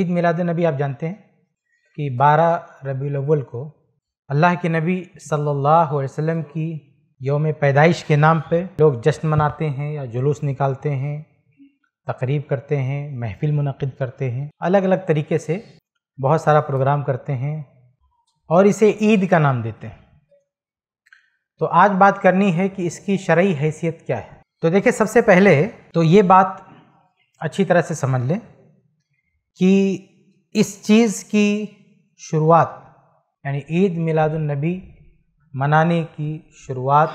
ईद मिलाद नबी आप जानते हैं कि 12 रबी अव्वल को अल्लाह के नबी सल्लल्लाहु अलैहि वसल्लम की योम पैदाइश के नाम पे लोग जश्न मनाते हैं या जुलूस निकालते हैं तकरीब करते हैं महफिल मुनद करते हैं अलग अलग तरीके से बहुत सारा प्रोग्राम करते हैं और इसे ईद का नाम देते हैं तो आज बात करनी है कि इसकी शरय हैसियत क्या है तो देखिए सबसे पहले तो ये बात अच्छी तरह से समझ लें कि इस चीज़ की शुरुआत यानी ईद मिलादुलनबी मनाने की शुरुआत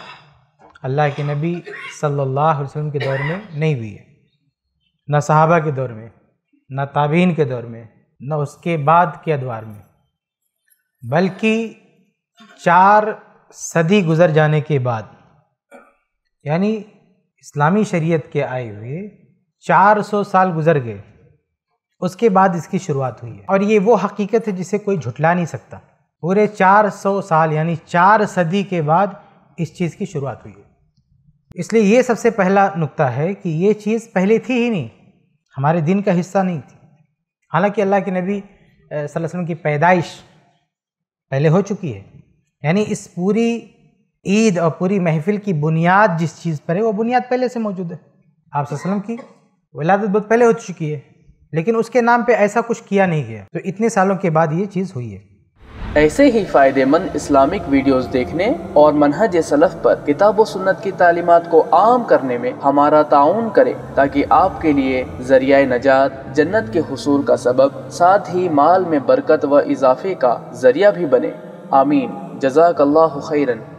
अल्लाह के नबी सल्लल्लाहु अलैहि वसल्लम के दौर में नहीं हुई है न सहाबा के दौर में न ताबीन के दौर में न उसके बाद के अदवार में बल्कि चार सदी गुजर जाने के बाद यानी इस्लामी शरीयत के आए हुए 400 साल गुजर गए उसके बाद इसकी शुरुआत हुई है और ये वो हकीकत है जिसे कोई झुटला नहीं सकता पूरे 400 साल यानी चार सदी के बाद इस चीज़ की शुरुआत हुई है इसलिए ये सबसे पहला नुक्ता है कि ये चीज़ पहले थी ही नहीं हमारे दिन का हिस्सा नहीं थी हालांकि अल्लाह के नबी वसल्लम की पैदाइश पहले हो चुकी है यानी इस पूरी ईद और पूरी महफिल की बुनियाद जिस चीज़ पर है वो बुनियाद पहले से मौजूद है आप वसल्लम की वलादत बहुत पहले हो चुकी है लेकिन उसके नाम पे ऐसा कुछ किया नहीं गया तो इतने सालों के बाद ये चीज़ हुई है ऐसे ही फ़ायदेमंद इस्लामिक वीडियोस देखने और मनहज सलफ पर किताब सुन्नत की तालीमत को आम करने में हमारा ताउन करें ताकि आपके लिए जरिया नजात जन्नत के हसूल का सबब साथ ही माल में बरकत व इजाफे का जरिया भी बने आमीन जजाक खैरन